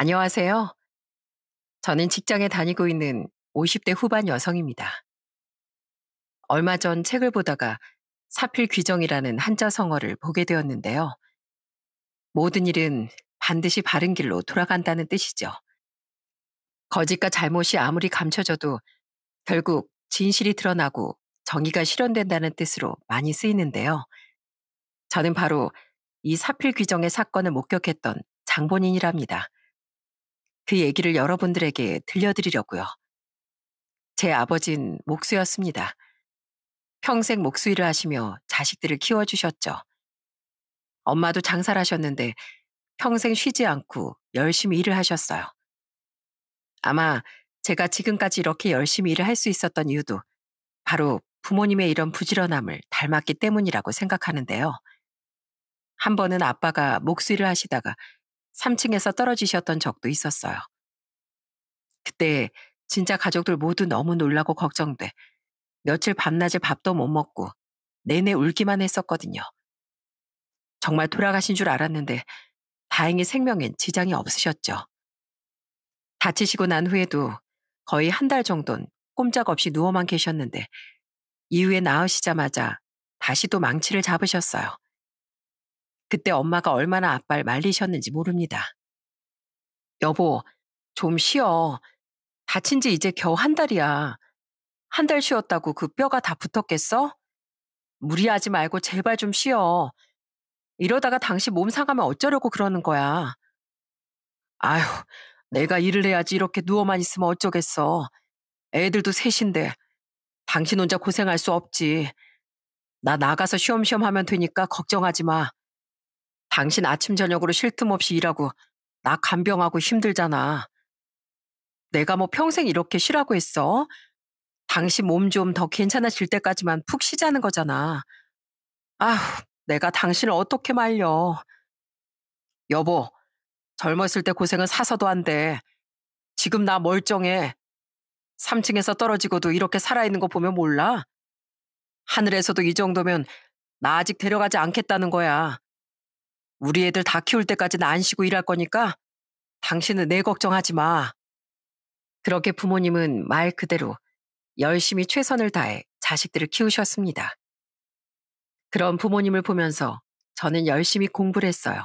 안녕하세요. 저는 직장에 다니고 있는 50대 후반 여성입니다. 얼마 전 책을 보다가 사필 귀정이라는 한자 성어를 보게 되었는데요. 모든 일은 반드시 바른 길로 돌아간다는 뜻이죠. 거짓과 잘못이 아무리 감춰져도 결국 진실이 드러나고 정의가 실현된다는 뜻으로 많이 쓰이는데요. 저는 바로 이 사필 귀정의 사건을 목격했던 장본인이랍니다. 그 얘기를 여러분들에게 들려드리려고요. 제 아버진 목수였습니다. 평생 목수일을 하시며 자식들을 키워주셨죠. 엄마도 장사를 하셨는데 평생 쉬지 않고 열심히 일을 하셨어요. 아마 제가 지금까지 이렇게 열심히 일을 할 수 있었던 이유도 바로 부모님의 이런 부지런함을 닮았기 때문이라고 생각하는데요. 한 번은 아빠가 목수일을 하시다가 3층에서 떨어지셨던 적도 있었어요. 그때 진짜 가족들 모두 너무 놀라고 걱정돼 며칠 밤낮에 밥도 못 먹고 내내 울기만 했었거든요. 정말 돌아가신 줄 알았는데 다행히 생명엔 지장이 없으셨죠. 다치시고 난 후에도 거의 한 달 정도는 꼼짝없이 누워만 계셨는데 이후에 나으시자마자 다시 또 망치를 잡으셨어요. 그때 엄마가 얼마나 아빠를 말리셨는지 모릅니다. 여보, 좀 쉬어. 다친 지 이제 겨우 한 달이야. 한 달 쉬었다고 그 뼈가 다 붙었겠어? 무리하지 말고 제발 좀 쉬어. 이러다가 당신 몸 상하면 어쩌려고 그러는 거야. 아휴, 내가 일을 해야지 이렇게 누워만 있으면 어쩌겠어. 애들도 셋인데 당신 혼자 고생할 수 없지. 나 나가서 쉬엄쉬엄 하면 되니까 걱정하지 마. 당신 아침 저녁으로 쉴 틈 없이 일하고 나 간병하고 힘들잖아. 내가 뭐 평생 이렇게 쉬라고 했어? 당신 몸 좀 더 괜찮아질 때까지만 푹 쉬자는 거잖아. 아휴, 내가 당신을 어떻게 말려. 여보, 젊었을 때 고생은 사서도 안 돼. 지금 나 멀쩡해. 3층에서 떨어지고도 이렇게 살아있는 거 보면 몰라? 하늘에서도 이 정도면 나 아직 데려가지 않겠다는 거야. 우리 애들 다 키울 때까지는 안 쉬고 일할 거니까 당신은 내 걱정하지 마. 그렇게 부모님은 말 그대로 열심히 최선을 다해 자식들을 키우셨습니다. 그런 부모님을 보면서 저는 열심히 공부를 했어요.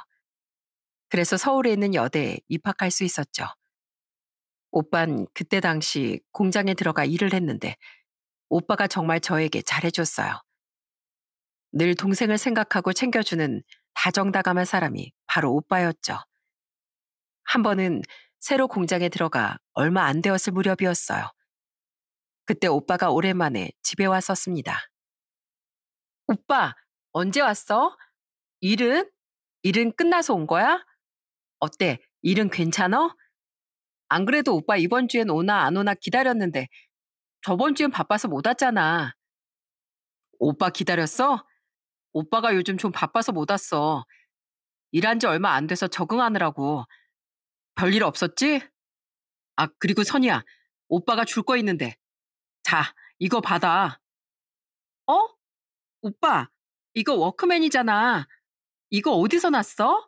그래서 서울에 있는 여대에 입학할 수 있었죠. 오빤 그때 당시 공장에 들어가 일을 했는데 오빠가 정말 저에게 잘해줬어요. 늘 동생을 생각하고 챙겨주는 다정다감한 사람이 바로 오빠였죠. 한 번은 새로 공장에 들어가 얼마 안 되었을 무렵이었어요. 그때 오빠가 오랜만에 집에 왔었습니다. 오빠, 언제 왔어? 일은? 일은 끝나서 온 거야? 어때? 일은 괜찮아안 그래도 오빠 이번 주엔 오나 안 오나 기다렸는데 저번 주엔 바빠서 못 왔잖아. 오빠 기다렸어? 오빠가 요즘 좀 바빠서 못 왔어. 일한 지 얼마 안 돼서 적응하느라고. 별일 없었지? 아, 그리고 선이야. 오빠가 줄 거 있는데. 자, 이거 받아. 어? 오빠, 이거 워크맨이잖아. 이거 어디서 났어?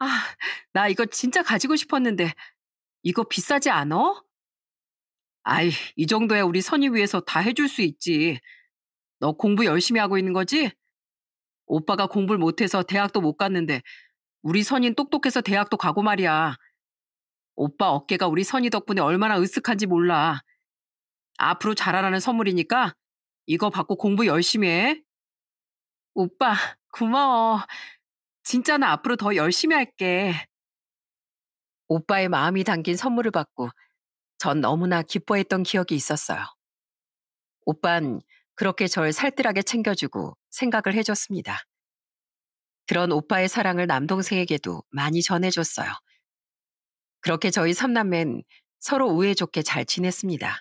아, 나 이거 진짜 가지고 싶었는데. 이거 비싸지 않아 아이, 이 정도야 우리 선이 위해서 다 해줄 수 있지. 너 공부 열심히 하고 있는 거지? 오빠가 공부를 못해서 대학도 못 갔는데 우리 선인 똑똑해서 대학도 가고 말이야. 오빠 어깨가 우리 선이 덕분에 얼마나 으쓱한지 몰라. 앞으로 잘하라는 선물이니까 이거 받고 공부 열심히 해. 오빠, 고마워. 진짜 나 앞으로 더 열심히 할게. 오빠의 마음이 담긴 선물을 받고 전 너무나 기뻐했던 기억이 있었어요. 오빤 그렇게 절 살뜰하게 챙겨주고 생각을 해줬습니다. 그런 오빠의 사랑을 남동생에게도 많이 전해줬어요. 그렇게 저희 삼남매는 서로 우애좋게 잘 지냈습니다.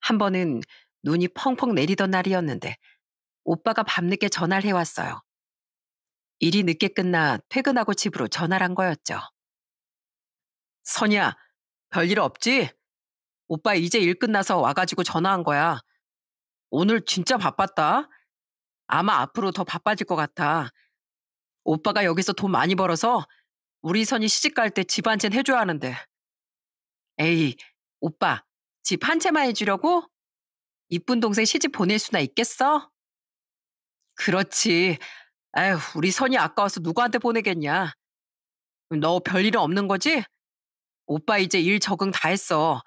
한 번은 눈이 펑펑 내리던 날이었는데 오빠가 밤늦게 전화를 해왔어요. 일이 늦게 끝나 퇴근하고 집으로 전화를 한 거였죠. 선야, 이 별일 없지? 오빠 이제 일 끝나서 와가지고 전화한 거야. 오늘 진짜 바빴다. 아마 앞으로 더 바빠질 것 같아. 오빠가 여기서 돈 많이 벌어서 우리 선이 시집 갈 때 집 한채 해줘야 하는데. 에이, 오빠, 집 한 채만 해주려고? 이쁜 동생 시집 보낼 수나 있겠어? 그렇지. 아휴, 우리 선이 아까워서 누구한테 보내겠냐. 너 별일은 없는 거지? 오빠 이제 일 적응 다 했어.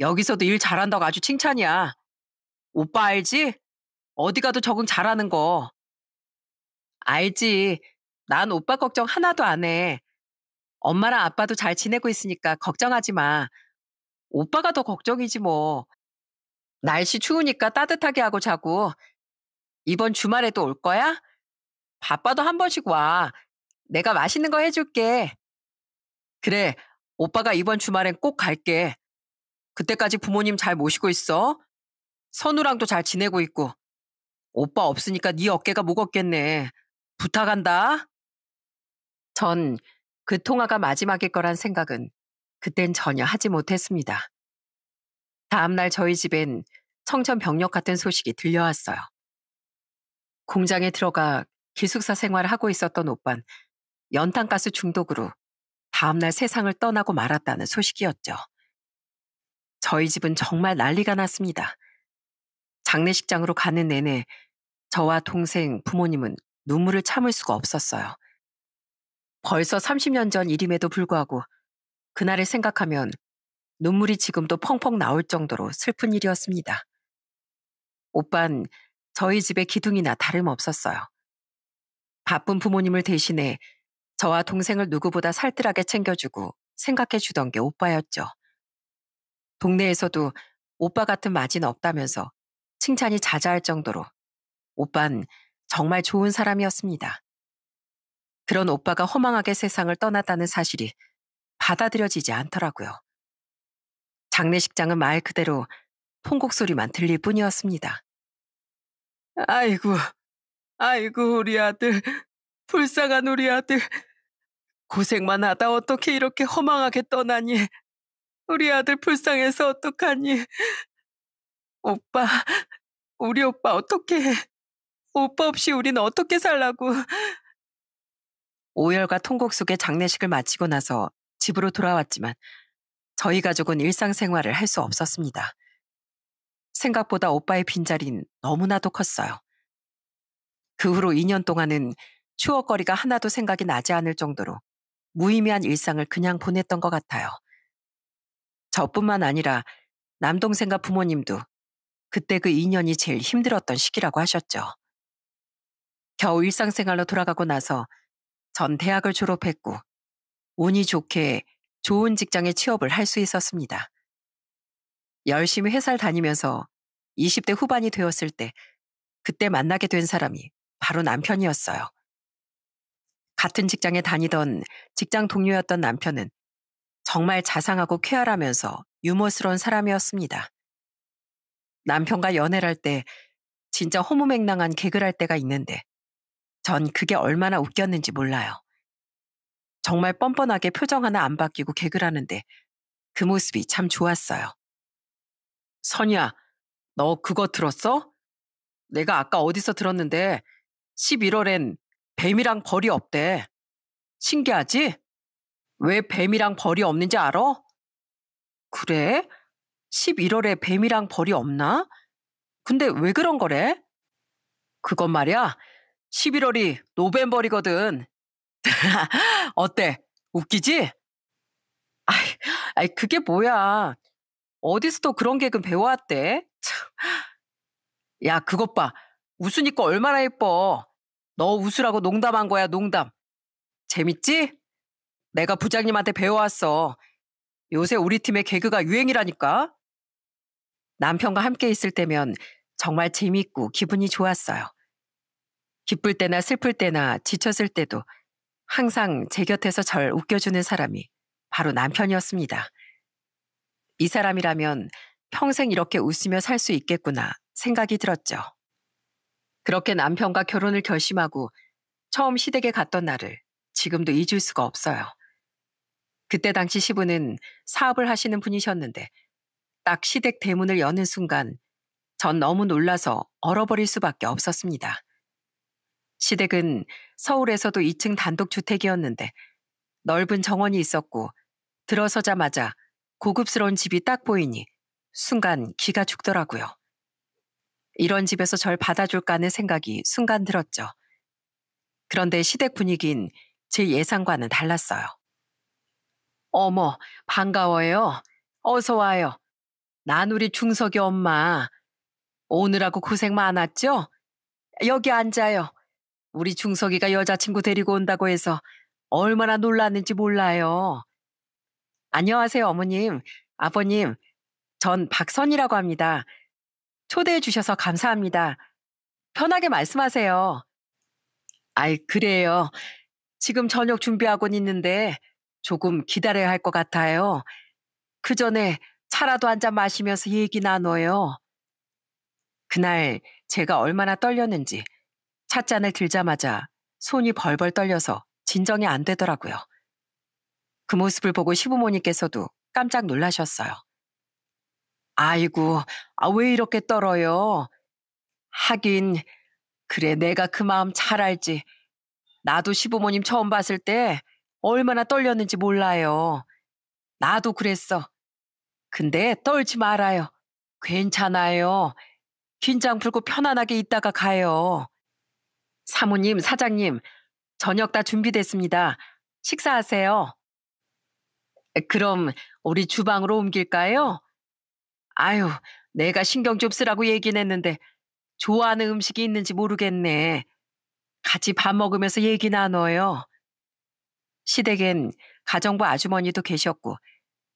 여기서도 일 잘한다고 아주 칭찬이야. 오빠 알지? 어디 가도 적응 잘하는 거. 알지. 난 오빠 걱정 하나도 안 해. 엄마랑 아빠도 잘 지내고 있으니까 걱정하지 마. 오빠가 더 걱정이지 뭐. 날씨 추우니까 따뜻하게 하고 자고. 이번 주말에도 올 거야? 바빠도 한 번씩 와. 내가 맛있는 거 해줄게. 그래, 오빠가 이번 주말엔 꼭 갈게. 그때까지 부모님 잘 모시고 있어. 선우랑도 잘 지내고 있고. 오빠 없으니까 네 어깨가 무겁겠네. 부탁한다. 전 그 통화가 마지막일 거란 생각은 그땐 전혀 하지 못했습니다. 다음날 저희 집엔 청천벽력 같은 소식이 들려왔어요. 공장에 들어가 기숙사 생활을 하고 있었던 오빤 연탄가스 중독으로 다음날 세상을 떠나고 말았다는 소식이었죠. 저희 집은 정말 난리가 났습니다. 장례식장으로 가는 내내 저와 동생, 부모님은 눈물을 참을 수가 없었어요. 벌써 30년 전 일임에도 불구하고 그날을 생각하면 눈물이 지금도 펑펑 나올 정도로 슬픈 일이었습니다. 오빤 저희 집의 기둥이나 다름없었어요. 바쁜 부모님을 대신해 저와 동생을 누구보다 살뜰하게 챙겨주고 생각해 주던 게 오빠였죠. 동네에서도 오빠 같은 마는 없다면서 칭찬이 자자할 정도로 오빤 정말 좋은 사람이었습니다. 그런 오빠가 허망하게 세상을 떠났다는 사실이 받아들여지지 않더라고요. 장례식장은 말 그대로 통곡 소리만 들릴 뿐이었습니다. 아이고, 아이고, 우리 아들, 불쌍한 우리 아들. 고생만 하다 어떻게 이렇게 허망하게 떠나니. 우리 아들 불쌍해서 어떡하니. 오빠, 우리 오빠 어떻게 해. 오빠 없이 우린 어떻게 살라고. 오열과 통곡 속에 장례식을 마치고 나서 집으로 돌아왔지만 저희 가족은 일상생활을 할 수 없었습니다. 생각보다 오빠의 빈자리는 너무나도 컸어요. 그 후로 2년 동안은 추억거리가 하나도 생각이 나지 않을 정도로 무의미한 일상을 그냥 보냈던 것 같아요. 저뿐만 아니라 남동생과 부모님도 그때 그 2년이 제일 힘들었던 시기라고 하셨죠. 겨우 일상생활로 돌아가고 나서 전 대학을 졸업했고 운이 좋게 좋은 직장에 취업을 할 수 있었습니다. 열심히 회사를 다니면서 20대 후반이 되었을 때 그때 만나게 된 사람이 바로 남편이었어요. 같은 직장에 다니던 직장 동료였던 남편은 정말 자상하고 쾌활하면서 유머스러운 사람이었습니다. 남편과 연애를 할 때 진짜 허무맹랑한 개그를 할 때가 있는데 전 그게 얼마나 웃겼는지 몰라요. 정말 뻔뻔하게 표정 하나 안 바뀌고 개그를하는데그 모습이 참 좋았어요. 선이야, 너 그거 들었어? 내가 아까 어디서 들었는데 11월엔 뱀이랑 벌이 없대. 신기하지? 왜 뱀이랑 벌이 없는지 알아? 그래? 11월에 뱀이랑 벌이 없나? 근데 왜 그런 거래? 그건 말이야, 11월이 노벤버리거든. 어때? 웃기지? 아이, 아이, 그게 뭐야. 어디서 또 그런 개그 배워왔대? 야, 그것 봐. 웃으니까 얼마나 예뻐. 너 웃으라고 농담한 거야, 농담. 재밌지? 내가 부장님한테 배워왔어. 요새 우리 팀의 개그가 유행이라니까. 남편과 함께 있을 때면 정말 재밌고 기분이 좋았어요. 기쁠 때나 슬플 때나 지쳤을 때도 항상 제 곁에서 절 웃겨주는 사람이 바로 남편이었습니다. 이 사람이라면 평생 이렇게 웃으며 살 수 있겠구나 생각이 들었죠. 그렇게 남편과 결혼을 결심하고 처음 시댁에 갔던 날을 지금도 잊을 수가 없어요. 그때 당시 시부는 사업을 하시는 분이셨는데 딱 시댁 대문을 여는 순간 전 너무 놀라서 얼어버릴 수밖에 없었습니다. 시댁은 서울에서도 2층 단독주택이었는데 넓은 정원이 있었고 들어서자마자 고급스러운 집이 딱 보이니 순간 기가 죽더라고요. 이런 집에서 절 받아줄까 하는 생각이 순간 들었죠. 그런데 시댁 분위기인 제 예상과는 달랐어요. 어머, 반가워요. 어서 와요. 난 우리 중석이 엄마. 오늘하고 고생 많았죠? 여기 앉아요. 우리 중석이가 여자친구 데리고 온다고 해서 얼마나 놀랐는지 몰라요. 안녕하세요, 어머님. 아버님. 전 박선이라고 합니다. 초대해 주셔서 감사합니다. 편하게 말씀하세요. 아이, 그래요. 지금 저녁 준비하곤 있는데 조금 기다려야 할 것 같아요. 그 전에 차라도 한 잔 마시면서 얘기 나눠요. 그날 제가 얼마나 떨렸는지 찻잔을 들자마자 손이 벌벌 떨려서 진정이 안 되더라고요. 그 모습을 보고 시부모님께서도 깜짝 놀라셨어요. 아이고, 아, 왜 이렇게 떨어요? 하긴, 그래, 내가 그 마음 잘 알지. 나도 시부모님 처음 봤을 때 얼마나 떨렸는지 몰라요. 나도 그랬어. 근데 떨지 말아요. 괜찮아요. 긴장 풀고 편안하게 있다가 가요. 사모님, 사장님, 저녁 다 준비됐습니다. 식사하세요. 그럼 우리 주방으로 옮길까요? 아유, 내가 신경 좀 쓰라고 얘긴 했는데 좋아하는 음식이 있는지 모르겠네. 같이 밥 먹으면서 얘기 나눠요. 시댁엔 가정부 아주머니도 계셨고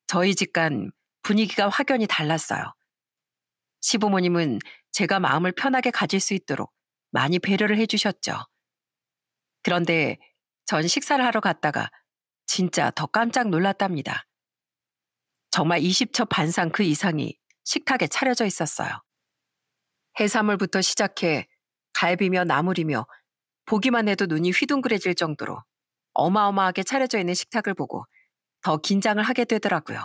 저희 집간 분위기가 확연히 달랐어요. 시부모님은 제가 마음을 편하게 가질 수 있도록 많이 배려를 해주셨죠. 그런데 전 식사를 하러 갔다가 진짜 더 깜짝 놀랐답니다. 정말 20첩 반상 그 이상이 식탁에 차려져 있었어요. 해산물부터 시작해 갈비며 나물이며 보기만 해도 눈이 휘둥그레질 정도로 어마어마하게 차려져 있는 식탁을 보고 더 긴장을 하게 되더라고요.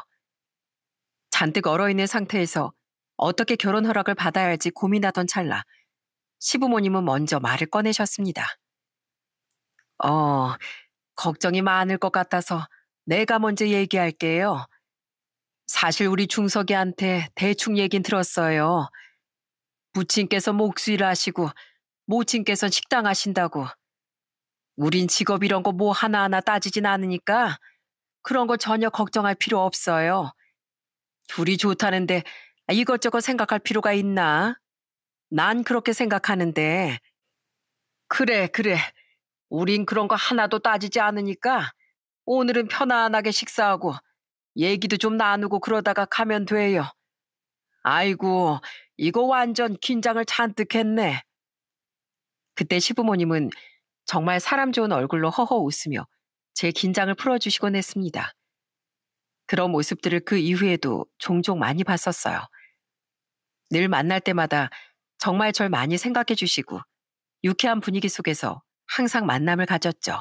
잔뜩 얼어있는 상태에서 어떻게 결혼 허락을 받아야 할지 고민하던 찰나 시부모님은 먼저 말을 꺼내셨습니다. 어, 걱정이 많을 것 같아서 내가 먼저 얘기할게요. 사실 우리 중석이한테 대충 얘긴 들었어요. 부친께서 목수일 하시고 모친께서 식당 하신다고. 우린 직업 이런 거 뭐 하나하나 따지진 않으니까 그런 거 전혀 걱정할 필요 없어요. 둘이 좋다는데 이것저것 생각할 필요가 있나? 난 그렇게 생각하는데. 그래, 그래. 우린 그런 거 하나도 따지지 않으니까 오늘은 편안하게 식사하고 얘기도 좀 나누고 그러다가 가면 돼요. 아이고, 이거 완전 긴장을 잔뜩 했네. 그때 시부모님은 정말 사람 좋은 얼굴로 허허 웃으며 제 긴장을 풀어주시곤 했습니다. 그런 모습들을 그 이후에도 종종 많이 봤었어요. 늘 만날 때마다 정말 절 많이 생각해 주시고 유쾌한 분위기 속에서 항상 만남을 가졌죠.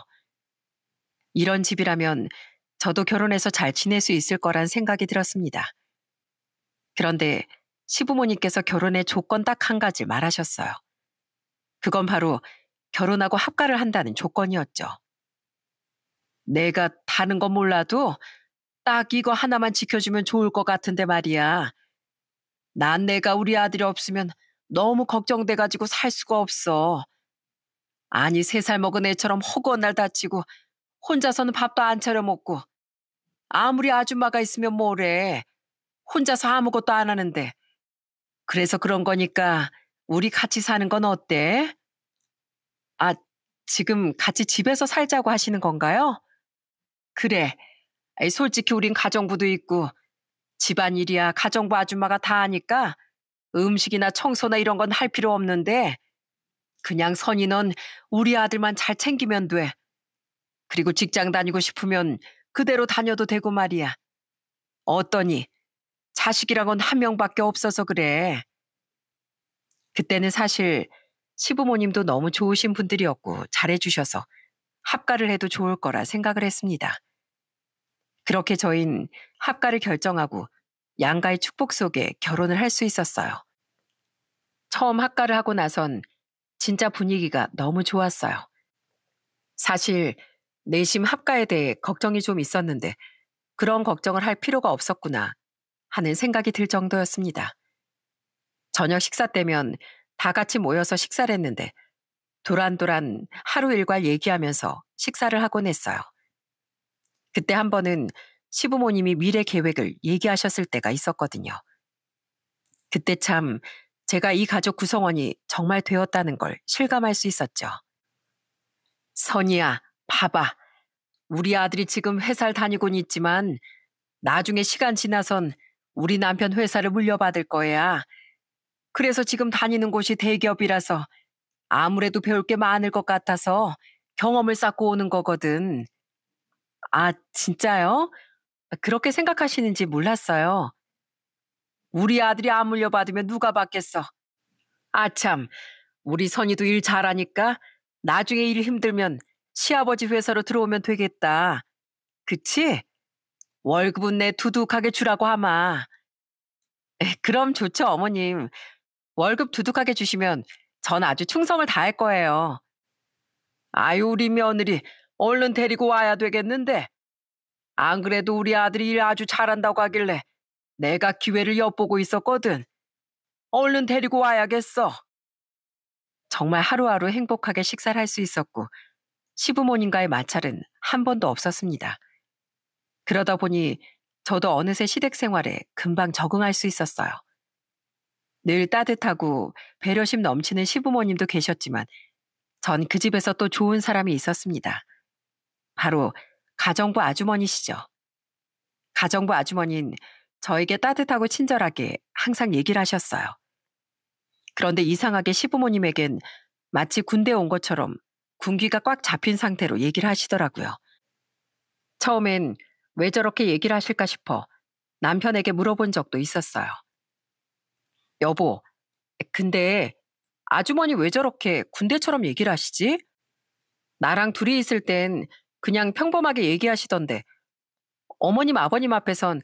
이런 집이라면 저도 결혼해서 잘 지낼 수 있을 거란 생각이 들었습니다. 그런데 시부모님께서 결혼의 조건 딱 한 가지 말하셨어요. 그건 바로 결혼하고 합가를 한다는 조건이었죠. 내가 다른 건 몰라도 딱 이거 하나만 지켜주면 좋을 것 같은데 말이야. 난 내가 우리 아들이 없으면 너무 걱정돼가지고 살 수가 없어. 아니 세 살 먹은 애처럼 허구한 날 다치고 혼자서는 밥도 안 차려 먹고 아무리 아줌마가 있으면 뭐래. 혼자서 아무것도 안 하는데. 그래서 그런 거니까 우리 같이 사는 건 어때? 아, 지금 같이 집에서 살자고 하시는 건가요? 그래. 솔직히 우린 가정부도 있고 집안일이야 가정부 아줌마가 다 하니까 음식이나 청소나 이런 건 할 필요 없는데 그냥 선인은 우리 아들만 잘 챙기면 돼. 그리고 직장 다니고 싶으면 그대로 다녀도 되고 말이야. 어떠니? 자식이란건 한 명밖에 없어서 그래. 그때는 사실 시부모님도 너무 좋으신 분들이었고 잘해주셔서 합가를 해도 좋을 거라 생각을 했습니다. 그렇게 저희는 합가를 결정하고 양가의 축복 속에 결혼을 할 수 있었어요. 처음 학과를 하고 나선 진짜 분위기가 너무 좋았어요. 사실 내심 학과에 대해 걱정이 좀 있었는데 그런 걱정을 할 필요가 없었구나 하는 생각이 들 정도였습니다. 저녁 식사 때면 다 같이 모여서 식사를 했는데 도란도란 하루 일과 얘기하면서 식사를 하곤 했어요. 그때 한 번은 시부모님이 미래 계획을 얘기하셨을 때가 있었거든요. 그때 참 제가 이 가족 구성원이 정말 되었다는 걸 실감할 수 있었죠. 선이야, 봐봐. 우리 아들이 지금 회사를 다니곤 있지만 나중에 시간 지나선 우리 남편 회사를 물려받을 거야. 그래서 지금 다니는 곳이 대기업이라서 아무래도 배울 게 많을 것 같아서 경험을 쌓고 오는 거거든. 아, 진짜요? 그렇게 생각하시는지 몰랐어요. 우리 아들이 안 물려받으면 누가 받겠어. 아참, 우리 선이도 일 잘하니까 나중에 일 힘들면 시아버지 회사로 들어오면 되겠다. 그치? 월급은 내 두둑하게 주라고 하마. 그럼 좋죠, 어머님. 월급 두둑하게 주시면 전 아주 충성을 다할 거예요. 아유, 우리 며느리, 얼른 데리고 와야 되겠는데. 안 그래도 우리 아들이 일 아주 잘한다고 하길래 내가 기회를 엿보고 있었거든. 얼른 데리고 와야겠어. 정말 하루하루 행복하게 식사를 할 수 있었고 시부모님과의 마찰은 한 번도 없었습니다. 그러다 보니 저도 어느새 시댁 생활에 금방 적응할 수 있었어요. 늘 따뜻하고 배려심 넘치는 시부모님도 계셨지만 전 그 집에서 또 좋은 사람이 있었습니다. 바로 가정부 아주머니시죠. 가정부 아주머니는 저에게 따뜻하고 친절하게 항상 얘기를 하셨어요. 그런데 이상하게 시부모님에겐 마치 군대 온 것처럼 군기가 꽉 잡힌 상태로 얘기를 하시더라고요. 처음엔 왜 저렇게 얘기를 하실까 싶어 남편에게 물어본 적도 있었어요. 여보, 근데 아주머니 왜 저렇게 군대처럼 얘기를 하시지? 나랑 둘이 있을 땐 그냥 평범하게 얘기하시던데 어머님 아버님 앞에선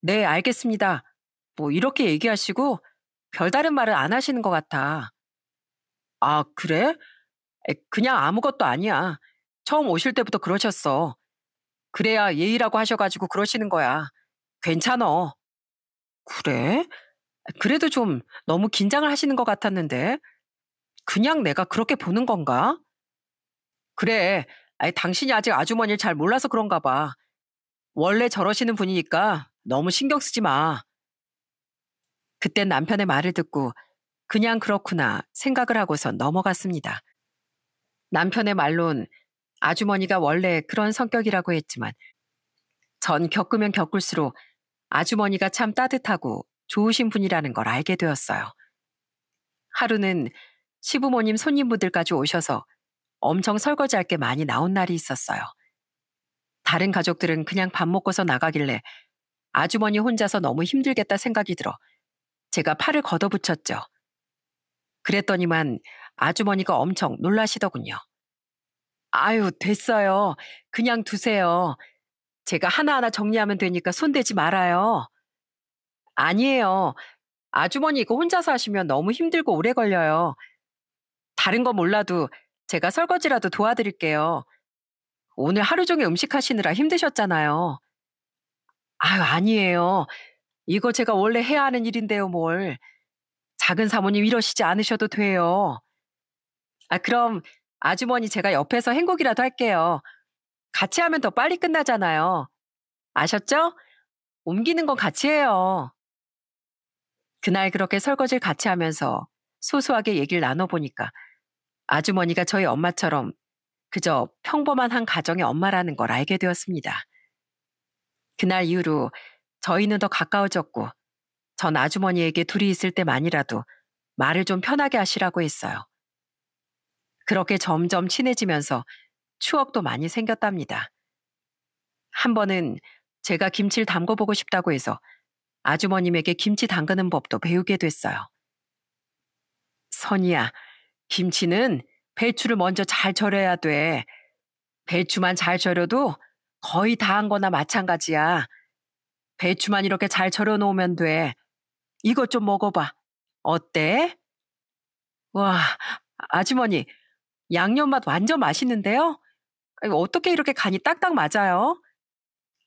네 알겠습니다. 뭐 이렇게 얘기하시고 별다른 말을 안 하시는 것 같아. 아 그래? 그냥 아무것도 아니야. 처음 오실 때부터 그러셨어. 그래야 예의라고 하셔가지고 그러시는 거야. 괜찮어. 그래? 그래도 좀 너무 긴장을 하시는 것 같았는데. 그냥 내가 그렇게 보는 건가? 그래. 아니, 당신이 아직 아주머니를 잘 몰라서 그런가 봐. 원래 저러시는 분이니까 너무 신경 쓰지 마. 그땐 남편의 말을 듣고 그냥 그렇구나 생각을 하고선 넘어갔습니다. 남편의 말론 아주머니가 원래 그런 성격이라고 했지만 전 겪으면 겪을수록 아주머니가 참 따뜻하고 좋으신 분이라는 걸 알게 되었어요. 하루는 시부모님 손님분들까지 오셔서 엄청 설거지할 게 많이 나온 날이 있었어요. 다른 가족들은 그냥 밥 먹고서 나가길래 아주머니 혼자서 너무 힘들겠다 생각이 들어 제가 팔을 걷어붙였죠. 그랬더니만 아주머니가 엄청 놀라시더군요. 아유, 됐어요. 그냥 두세요. 제가 하나하나 정리하면 되니까 손대지 말아요. 아니에요. 아주머니 이거 혼자서 하시면 너무 힘들고 오래 걸려요. 다른 거 몰라도 제가 설거지라도 도와드릴게요. 오늘 하루 종일 음식 하시느라 힘드셨잖아요. 아유, 아니에요. 이거 제가 원래 해야 하는 일인데요, 뭘. 작은 사모님 이러시지 않으셔도 돼요. 아, 그럼 아주머니 제가 옆에서 행복이라도 할게요. 같이 하면 더 빨리 끝나잖아요. 아셨죠? 옮기는 건 같이 해요. 그날 그렇게 설거지를 같이 하면서 소소하게 얘기를 나눠보니까 아주머니가 저희 엄마처럼 그저 평범한 한 가정의 엄마라는 걸 알게 되었습니다. 그날 이후로 저희는 더 가까워졌고 전 아주머니에게 둘이 있을 때만이라도 말을 좀 편하게 하시라고 했어요. 그렇게 점점 친해지면서 추억도 많이 생겼답니다. 한 번은 제가 김치를 담궈보고 싶다고 해서 아주머님에게 김치 담그는 법도 배우게 됐어요. 선이야, 김치는 배추를 먼저 잘 절여야 돼. 배추만 잘 절여도 거의 다 한 거나 마찬가지야. 배추만 이렇게 잘 절여 놓으면 돼. 이것 좀 먹어봐. 어때? 와, 아주머니, 양념 맛 완전 맛있는데요? 어떻게 이렇게 간이 딱딱 맞아요?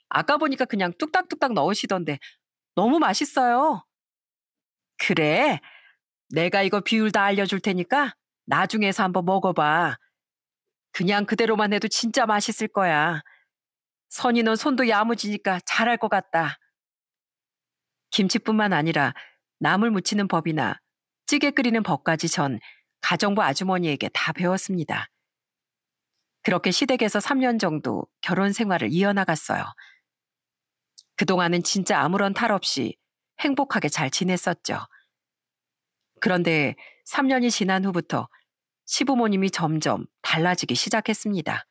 아까 보니까 그냥 뚝딱뚝딱 넣으시던데 너무 맛있어요. 그래, 내가 이거 비율 다 알려줄 테니까 나중에서 한번 먹어봐. 그냥 그대로만 해도 진짜 맛있을 거야. 선인원 손도 야무지니까 잘할 것 같다. 김치뿐만 아니라 나물 무치는 법이나 찌개 끓이는 법까지 전 가정부 아주머니에게 다 배웠습니다. 그렇게 시댁에서 3년 정도 결혼 생활을 이어나갔어요. 그동안은 진짜 아무런 탈 없이 행복하게 잘 지냈었죠. 그런데 3년이 지난 후부터 시부모님이 점점 달라지기 시작했습니다.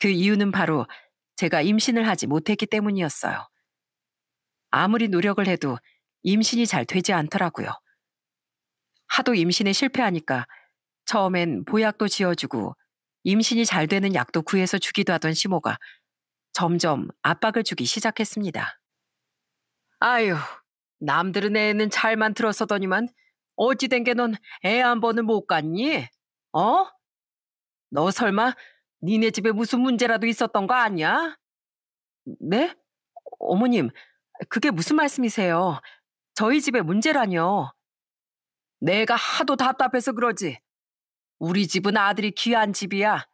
그 이유는 바로 제가 임신을 하지 못했기 때문이었어요. 아무리 노력을 해도 임신이 잘 되지 않더라고요. 하도 임신에 실패하니까 처음엔 보약도 지어주고 임신이 잘 되는 약도 구해서 주기도 하던 시모가 점점 압박을 주기 시작했습니다. 아유, 남들은 애는 잘만 들었어더니만 어찌된 게 넌 애 한 번을 못 갔니? 어? 너 설마 니네 집에 무슨 문제라도 있었던 거 아니야? 네? 어머님, 그게 무슨 말씀이세요? 저희 집에 문제라뇨. 내가 하도 답답해서 그러지. 우리 집은 아들이 귀한 집이야.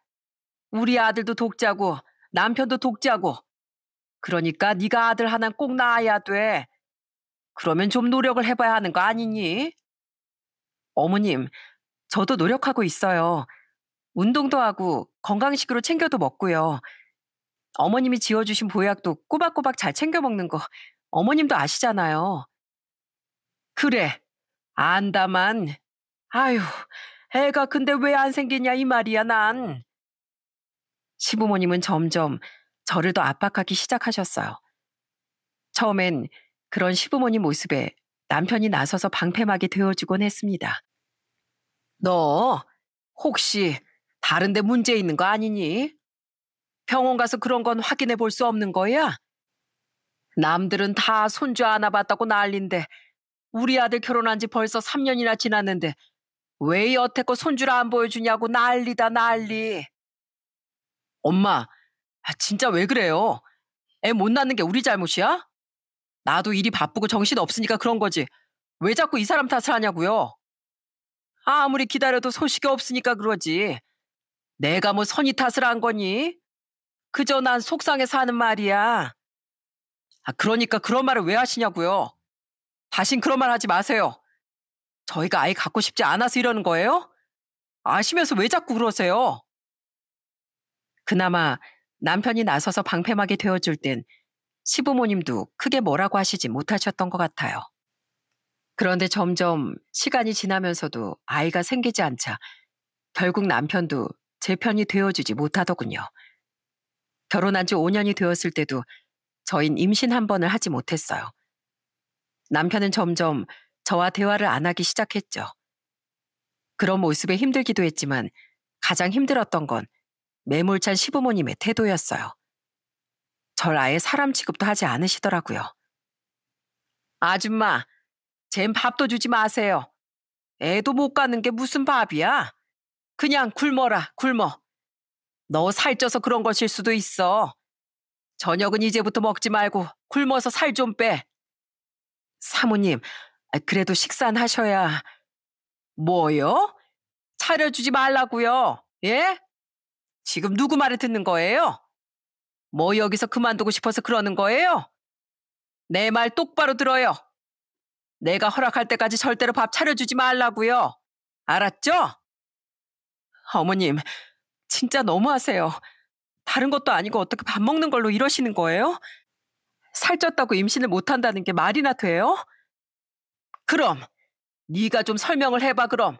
우리 아들도 독자고 남편도 독자고. 그러니까 네가 아들 하나 꼭 낳아야 돼. 그러면 좀 노력을 해봐야 하는 거 아니니? 어머님, 저도 노력하고 있어요. 운동도 하고 건강식으로 챙겨도 먹고요. 어머님이 지어주신 보약도 꼬박꼬박 잘 챙겨 먹는 거 어머님도 아시잖아요. 그래, 안다만. 아휴 애가 근데 왜 안 생기냐 이 말이야 난. 시부모님은 점점 저를 더 압박하기 시작하셨어요. 처음엔 그런 시부모님 모습에 남편이 나서서 방패막이 되어주곤 했습니다. 너 혹시 다른데 문제 있는 거 아니니? 병원 가서 그런 건 확인해 볼 수 없는 거야? 남들은 다 손주 하나 봤다고 난린데 우리 아들 결혼한 지 벌써 3년이나 지났는데 왜 여태껏 손주를 안 보여주냐고 난리다 난리. 엄마, 아, 진짜 왜 그래요? 애 못 낳는 게 우리 잘못이야? 나도 일이 바쁘고 정신 없으니까 그런 거지. 왜 자꾸 이 사람 탓을 하냐고요? 아무리 기다려도 소식이 없으니까 그러지. 내가 뭐 선이 탓을 한 거니? 그저 난 속상해서 하는 말이야. 아, 그러니까 그런 말을 왜 하시냐고요. 다신 그런 말 하지 마세요. 저희가 아이 갖고 싶지 않아서 이러는 거예요? 아시면서 왜 자꾸 그러세요? 그나마 남편이 나서서 방패막이 되어줄 땐 시부모님도 크게 뭐라고 하시지 못하셨던 것 같아요. 그런데 점점 시간이 지나면서도 아이가 생기지 않자 결국 남편도 제 편이 되어주지 못하더군요. 결혼한 지 5년이 되었을 때도 저인 임신 한 번을 하지 못했어요. 남편은 점점 저와 대화를 안 하기 시작했죠. 그런 모습에 힘들기도 했지만 가장 힘들었던 건 매몰찬 시부모님의 태도였어요. 절 아예 사람 취급도 하지 않으시더라고요. 아줌마, 쟨 밥도 주지 마세요. 애도 못 가는 게 무슨 밥이야? 그냥 굶어라, 굶어. 너 살쪄서 그런 것일 수도 있어. 저녁은 이제부터 먹지 말고 굶어서 살 좀 빼. 사모님, 그래도 식사는 하셔야. 뭐요? 차려주지 말라고요. 예? 지금 누구 말을 듣는 거예요? 뭐 여기서 그만두고 싶어서 그러는 거예요? 내 말 똑바로 들어요. 내가 허락할 때까지 절대로 밥 차려주지 말라고요. 알았죠? 어머님, 진짜 너무하세요. 다른 것도 아니고 어떻게 밥 먹는 걸로 이러시는 거예요? 살쪘다고 임신을 못한다는 게 말이나 돼요? 그럼 네가 좀 설명을 해봐 그럼.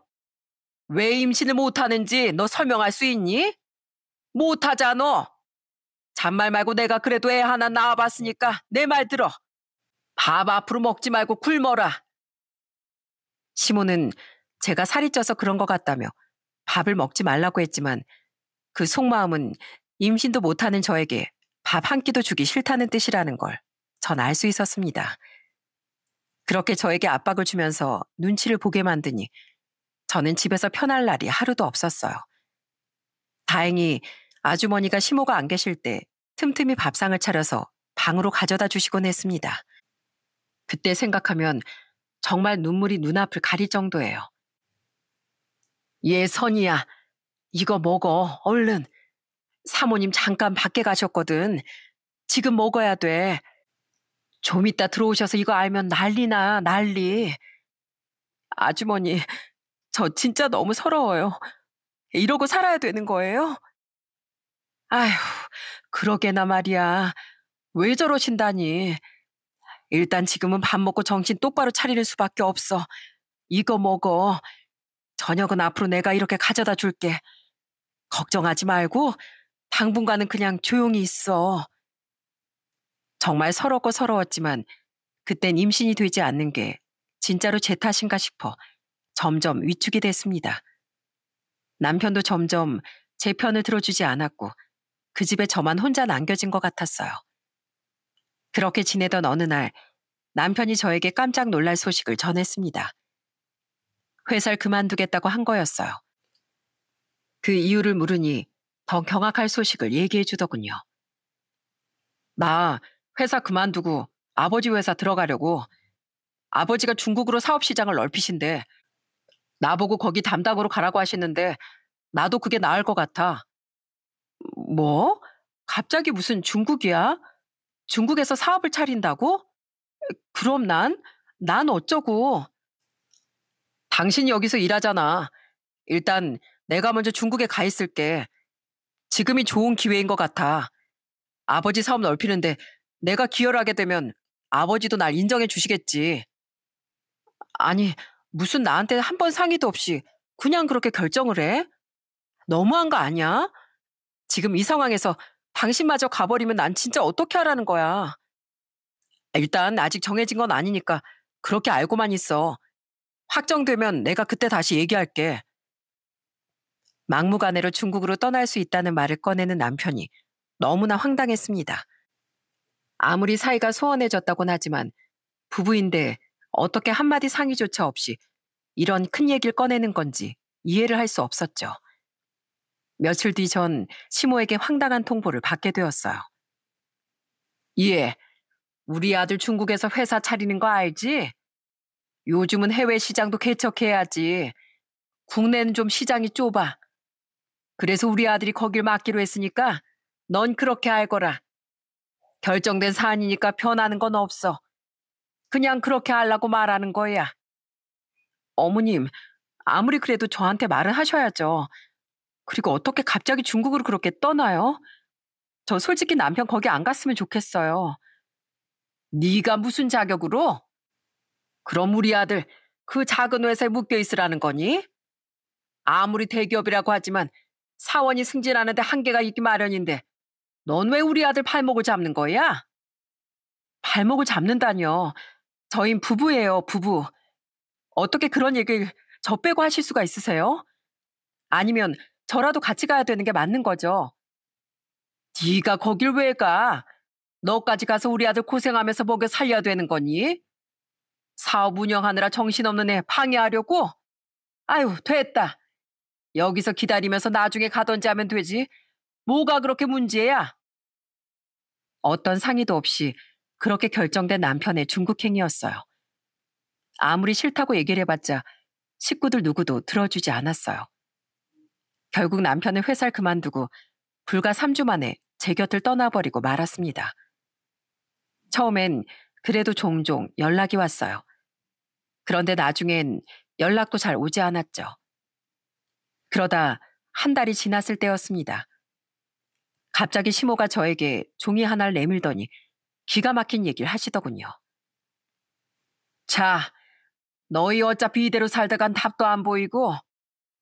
왜 임신을 못하는지 너 설명할 수 있니? 못하잖아. 잔말 말고 내가 그래도 애 하나 낳아봤으니까 내 말 들어. 밥 앞으로 먹지 말고 굶어라. 시몬은 제가 살이 쪄서 그런 것 같다며 밥을 먹지 말라고 했지만 그 속마음은 임신도 못하는 저에게 밥 한 끼도 주기 싫다는 뜻이라는 걸 전 알 수 있었습니다. 그렇게 저에게 압박을 주면서 눈치를 보게 만드니 저는 집에서 편할 날이 하루도 없었어요. 다행히 아주머니가 시모가 안 계실 때 틈틈이 밥상을 차려서 방으로 가져다 주시곤 했습니다. 그때 생각하면 정말 눈물이 눈앞을 가릴 정도예요. 예, 선이야. 이거 먹어. 얼른. 사모님 잠깐 밖에 가셨거든. 지금 먹어야 돼. 좀 이따 들어오셔서 이거 알면 난리나, 난리. 아주머니, 저 진짜 너무 서러워요. 이러고 살아야 되는 거예요? 아휴, 그러게나 말이야. 왜 저러신다니. 일단 지금은 밥 먹고 정신 똑바로 차리는 수밖에 없어. 이거 먹어. 저녁은 앞으로 내가 이렇게 가져다 줄게. 걱정하지 말고 당분간은 그냥 조용히 있어. 정말 서럽고 서러웠지만 그땐 임신이 되지 않는 게 진짜로 제 탓인가 싶어 점점 위축이 됐습니다. 남편도 점점 제 편을 들어주지 않았고 그 집에 저만 혼자 남겨진 것 같았어요. 그렇게 지내던 어느 날 남편이 저에게 깜짝 놀랄 소식을 전했습니다. 회사를 그만두겠다고 한 거였어요. 그 이유를 물으니 더 경악할 소식을 얘기해 주더군요. 나 회사 그만두고 아버지 회사 들어가려고 아버지가 중국으로 사업 시장을 넓히신데 나보고 거기 담당으로 가라고 하시는데 나도 그게 나을 것 같아. 뭐? 갑자기 무슨 중국이야? 중국에서 사업을 차린다고? 그럼 난? 난 어쩌고? 당신이 여기서 일하잖아. 일단 내가 먼저 중국에 가 있을게. 지금이 좋은 기회인 것 같아. 아버지 사업 넓히는데 내가 기여를 하게 되면 아버지도 날 인정해 주시겠지. 아니, 무슨 나한테 한 번 상의도 없이 그냥 그렇게 결정을 해? 너무한 거 아니야? 지금 이 상황에서 당신마저 가버리면 난 진짜 어떻게 하라는 거야. 일단 아직 정해진 건 아니니까 그렇게 알고만 있어. 확정되면 내가 그때 다시 얘기할게. 막무가내로 중국으로 떠날 수 있다는 말을 꺼내는 남편이 너무나 황당했습니다. 아무리 사이가 소원해졌다곤 하지만 부부인데 어떻게 한마디 상의조차 없이 이런 큰 얘기를 꺼내는 건지 이해를 할 수 없었죠. 며칠 뒤 전 시모에게 황당한 통보를 받게 되었어요. 예, 우리 아들 중국에서 회사 차리는 거 알지? 요즘은 해외 시장도 개척해야지. 국내는 좀 시장이 좁아. 그래서 우리 아들이 거길 맡기로 했으니까 넌 그렇게 할거라 결정된 사안이니까 변하는 건 없어. 그냥 그렇게 하려고 말하는 거야. 어머님, 아무리 그래도 저한테 말은 하셔야죠. 그리고 어떻게 갑자기 중국으로 그렇게 떠나요? 저 솔직히 남편 거기 안 갔으면 좋겠어요. 네가 무슨 자격으로? 그럼 우리 아들 그 작은 회사에 묶여 있으라는 거니? 아무리 대기업이라고 하지만 사원이 승진하는데 한계가 있기 마련인데 넌 왜 우리 아들 발목을 잡는 거야? 발목을 잡는다뇨. 저희 부부예요, 부부. 어떻게 그런 얘기를 저 빼고 하실 수가 있으세요? 아니면 저라도 같이 가야 되는 게 맞는 거죠. 네가 거길 왜 가? 너까지 가서 우리 아들 고생하면서 먹여 살려야 되는 거니? 사업 운영하느라 정신없는 애 방해하려고? 아유, 됐다. 여기서 기다리면서 나중에 가던지 하면 되지. 뭐가 그렇게 문제야? 어떤 상의도 없이 그렇게 결정된 남편의 중국행이었어요. 아무리 싫다고 얘기를 해봤자 식구들 누구도 들어주지 않았어요. 결국 남편은 회사를 그만두고 불과 3주 만에 제 곁을 떠나버리고 말았습니다. 처음엔 그래도 종종 연락이 왔어요. 그런데 나중엔 연락도 잘 오지 않았죠. 그러다 한 달이 지났을 때였습니다. 갑자기 시모가 저에게 종이 하나를 내밀더니 기가 막힌 얘기를 하시더군요. 자, 너희 어차피 이대로 살다간 답도 안 보이고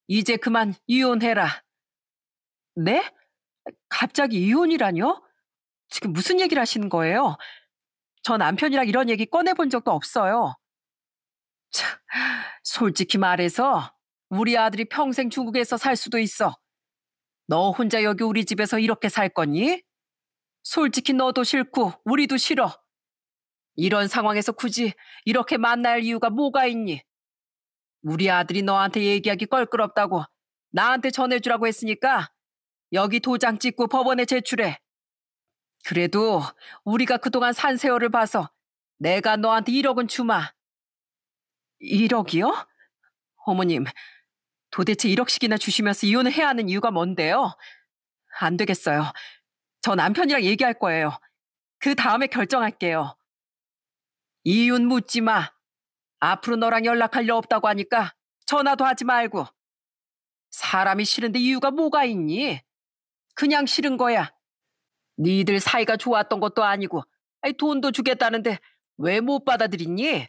이제 그만 이혼해라. 네? 갑자기 이혼이라뇨? 지금 무슨 얘기를 하시는 거예요? 저 남편이랑 이런 얘기 꺼내본 적도 없어요. 참, 솔직히 말해서 우리 아들이 평생 중국에서 살 수도 있어. 너 혼자 여기 우리 집에서 이렇게 살 거니? 솔직히 너도 싫고 우리도 싫어. 이런 상황에서 굳이 이렇게 만날 이유가 뭐가 있니? 우리 아들이 너한테 얘기하기 껄끄럽다고 나한테 전해주라고 했으니까 여기 도장 찍고 법원에 제출해. 그래도 우리가 그동안 산 세월을 봐서 내가 너한테 1억은 주마. 1억이요? 어머님, 도대체 1억씩이나 주시면서 이혼을 해야 하는 이유가 뭔데요? 안 되겠어요. 저 남편이랑 얘기할 거예요. 그 다음에 결정할게요. 이윤 묻지 마. 앞으로 너랑 연락할 려 없다고 하니까 전화도 하지 말고. 사람이 싫은데 이유가 뭐가 있니? 그냥 싫은 거야. 니들 사이가 좋았던 것도 아니고 아이 돈도 주겠다는데 왜 못 받아들이니?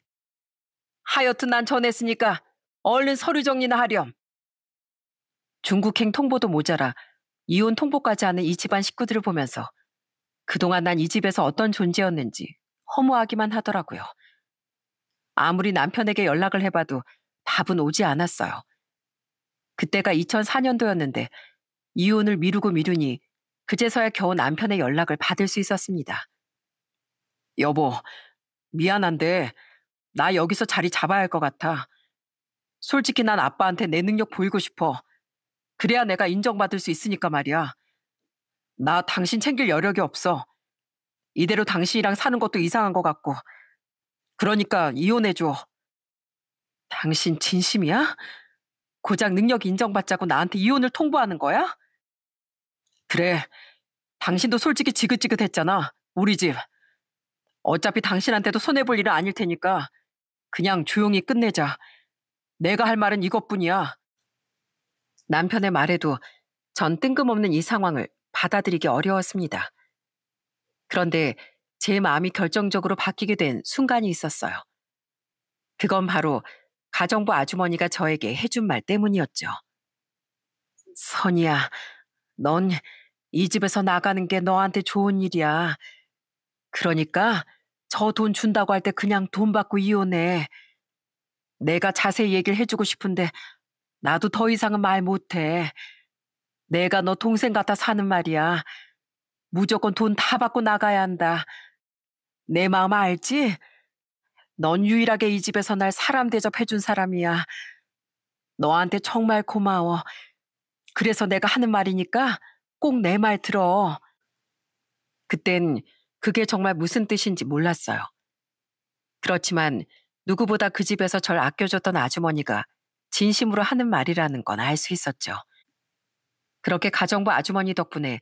하여튼 난 전했으니까 얼른 서류 정리나 하렴. 중국행 통보도 모자라 이혼 통보까지 하는 이 집안 식구들을 보면서 그동안 난 이 집에서 어떤 존재였는지 허무하기만 하더라고요. 아무리 남편에게 연락을 해봐도 답은 오지 않았어요. 그때가 2004년도였는데 이혼을 미루고 미루니 그제서야 겨우 남편의 연락을 받을 수 있었습니다. 여보, 미안한데 나 여기서 자리 잡아야 할 것 같아. 솔직히 난 아빠한테 내 능력 보이고 싶어. 그래야 내가 인정받을 수 있으니까 말이야. 나 당신 챙길 여력이 없어. 이대로 당신이랑 사는 것도 이상한 것 같고 그러니까 이혼해줘. 당신 진심이야? 고작 능력 인정받자고 나한테 이혼을 통보하는 거야? 그래. 당신도 솔직히 지긋지긋했잖아. 우리 집. 어차피 당신한테도 손해볼 일은 아닐 테니까 그냥 조용히 끝내자. 내가 할 말은 이것뿐이야. 남편의 말에도 전 뜬금없는 이 상황을 받아들이기 어려웠습니다. 그런데 제 마음이 결정적으로 바뀌게 된 순간이 있었어요. 그건 바로 가정부 아주머니가 저에게 해준 말 때문이었죠. 선이야, 넌 이 집에서 나가는 게 너한테 좋은 일이야. 그러니까 저 돈 준다고 할 때 그냥 돈 받고 이혼해. 내가 자세히 얘기를 해주고 싶은데 나도 더 이상은 말 못해. 내가 너 동생 같아 사는 말이야. 무조건 돈 다 받고 나가야 한다. 내 마음 알지? 넌 유일하게 이 집에서 날 사람 대접해준 사람이야. 너한테 정말 고마워. 그래서 내가 하는 말이니까 꼭 내 말 들어. 그땐 그게 정말 무슨 뜻인지 몰랐어요. 그렇지만 누구보다 그 집에서 절 아껴줬던 아주머니가 진심으로 하는 말이라는 건 알 수 있었죠. 그렇게 가정부 아주머니 덕분에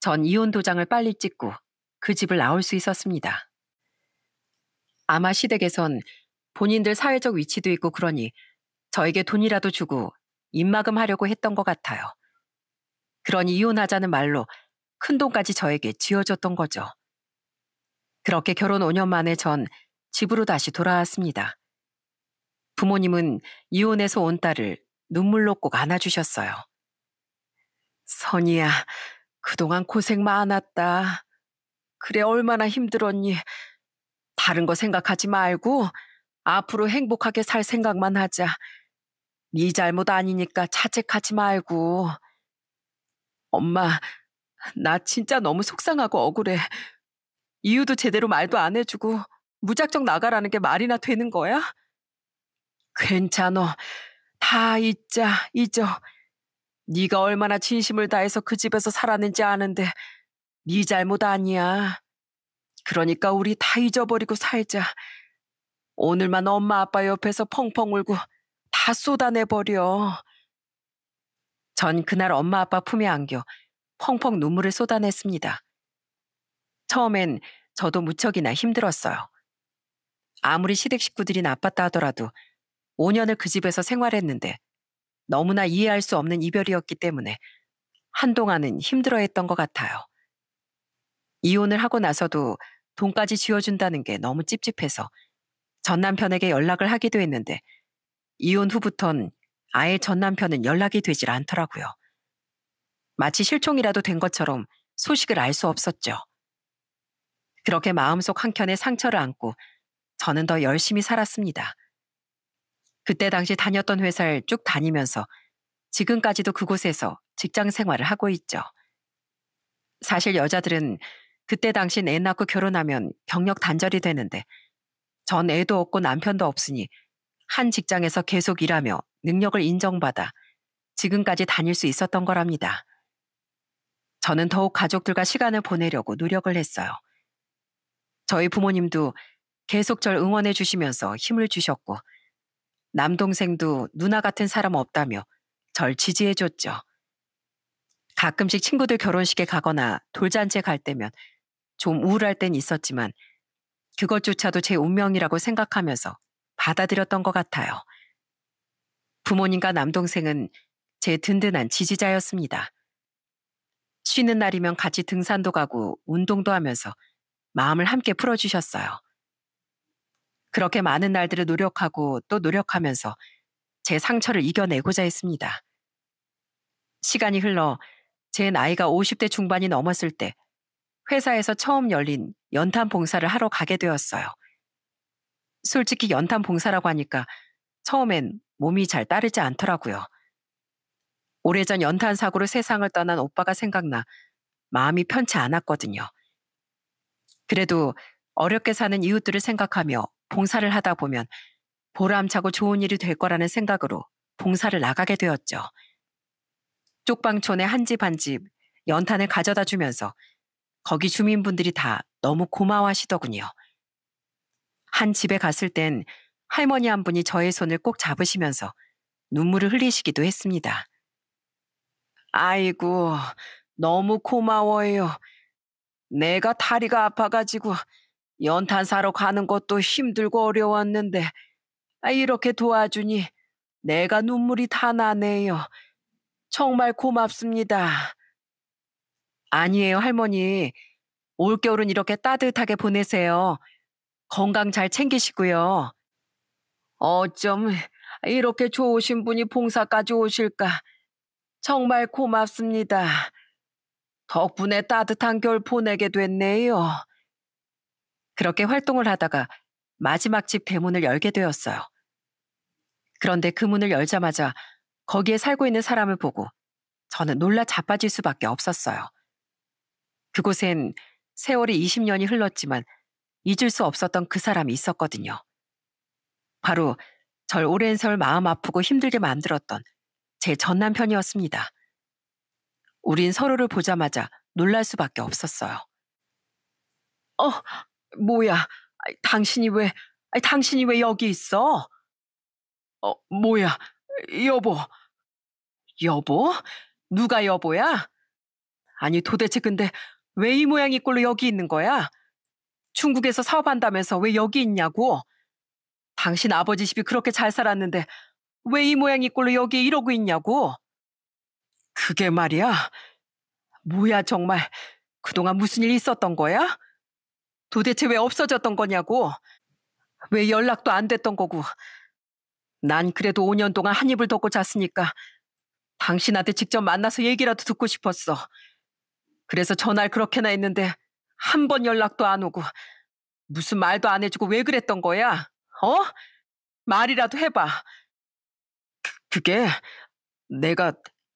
전 이혼 도장을 빨리 찍고 그 집을 나올 수 있었습니다. 아마 시댁에선 본인들 사회적 위치도 있고 그러니 저에게 돈이라도 주고 입막음 하려고 했던 것 같아요. 그러니 이혼하자는 말로 큰 돈까지 저에게 쥐어줬던 거죠. 그렇게 결혼 5년 만에 전 집으로 다시 돌아왔습니다. 부모님은 이혼해서 온 딸을 눈물로 꼭 안아주셨어요. 선이야, 그동안 고생 많았다. 그래, 얼마나 힘들었니? 다른 거 생각하지 말고 앞으로 행복하게 살 생각만 하자. 네 잘못 아니니까 자책하지 말고. 엄마, 나 진짜 너무 속상하고 억울해. 이유도 제대로 말도 안 해주고 무작정 나가라는 게 말이나 되는 거야? 괜찮어. 다 잊자, 잊어. 네가 얼마나 진심을 다해서 그 집에서 살았는지 아는데 네 잘못 아니야. 그러니까 우리 다 잊어버리고 살자. 오늘만 엄마 아빠 옆에서 펑펑 울고 다 쏟아내버려. 전 그날 엄마 아빠 품에 안겨 펑펑 눈물을 쏟아냈습니다. 처음엔 저도 무척이나 힘들었어요. 아무리 시댁 식구들이 나빴다 하더라도 5년을 그 집에서 생활했는데 너무나 이해할 수 없는 이별이었기 때문에 한동안은 힘들어했던 것 같아요. 이혼을 하고 나서도 돈까지 쥐어준다는 게 너무 찝찝해서 전 남편에게 연락을 하기도 했는데 이혼 후부턴 아예 전 남편은 연락이 되질 않더라고요. 마치 실종이라도 된 것처럼 소식을 알 수 없었죠. 그렇게 마음속 한켠에 상처를 안고 저는 더 열심히 살았습니다. 그때 당시 다녔던 회사를 쭉 다니면서 지금까지도 그곳에서 직장 생활을 하고 있죠. 사실 여자들은 그때 당신 애 낳고 결혼하면 경력 단절이 되는데 전 애도 없고 남편도 없으니 한 직장에서 계속 일하며 능력을 인정받아 지금까지 다닐 수 있었던 거랍니다. 저는 더욱 가족들과 시간을 보내려고 노력을 했어요. 저희 부모님도 계속 절 응원해 주시면서 힘을 주셨고, 남동생도 누나 같은 사람 없다며 절 지지해 줬죠. 가끔씩 친구들 결혼식에 가거나 돌잔치에 갈 때면 좀 우울할 땐 있었지만 그것조차도 제 운명이라고 생각하면서 받아들였던 것 같아요. 부모님과 남동생은 제 든든한 지지자였습니다. 쉬는 날이면 같이 등산도 가고 운동도 하면서 마음을 함께 풀어주셨어요. 그렇게 많은 날들을 노력하고 또 노력하면서 제 상처를 이겨내고자 했습니다. 시간이 흘러 제 나이가 50대 중반이 넘었을 때 회사에서 처음 열린 연탄 봉사를 하러 가게 되었어요. 솔직히 연탄 봉사라고 하니까 처음엔 몸이 잘 따르지 않더라고요. 오래전 연탄 사고로 세상을 떠난 오빠가 생각나 마음이 편치 않았거든요. 그래도 어렵게 사는 이웃들을 생각하며 봉사를 하다 보면 보람차고 좋은 일이 될 거라는 생각으로 봉사를 나가게 되었죠. 쪽방촌의 한 집 한 집 연탄을 가져다 주면서 거기 주민분들이 다 너무 고마워하시더군요. 한 집에 갔을 땐 할머니 한 분이 저의 손을 꼭 잡으시면서 눈물을 흘리시기도 했습니다. 아이고, 너무 고마워요. 내가 다리가 아파가지고 연탄 사러 가는 것도 힘들고 어려웠는데 아, 이렇게 도와주니 내가 눈물이 다 나네요. 정말 고맙습니다. 아니에요, 할머니. 올겨울은 이렇게 따뜻하게 보내세요. 건강 잘 챙기시고요. 어쩜 이렇게 좋으신 분이 봉사까지 오실까. 정말 고맙습니다. 덕분에 따뜻한 겨울 보내게 됐네요. 그렇게 활동을 하다가 마지막 집 대문을 열게 되었어요. 그런데 그 문을 열자마자 거기에 살고 있는 사람을 보고 저는 놀라 자빠질 수밖에 없었어요. 그곳엔 세월이 20년이 흘렀지만 잊을 수 없었던 그 사람이 있었거든요. 바로 절 오랜 세월 마음 아프고 힘들게 만들었던 제 전 남편이었습니다. 우린 서로를 보자마자 놀랄 수밖에 없었어요. 어, 뭐야? 당신이 왜, 당신이 왜 여기 있어? 어, 뭐야? 여보. 여보? 누가 여보야? 아니 도대체 근데 왜 이 모양 이 꼴로 여기 있는 거야? 중국에서 사업한다면서 왜 여기 있냐고? 당신 아버지 집이 그렇게 잘 살았는데 왜 이 모양 이 꼴로 여기 이러고 있냐고? 그게 말이야. 뭐야 정말 그동안 무슨 일 있었던 거야? 도대체 왜 없어졌던 거냐고? 왜 연락도 안 됐던 거고 난 그래도 5년 동안 한 입을 덮고 잤으니까 당신한테 직접 만나서 얘기라도 듣고 싶었어. 그래서 전화를 그렇게나 했는데 한 번 연락도 안 오고 무슨 말도 안 해주고 왜 그랬던 거야? 어? 말이라도 해봐. 그, 그게 내가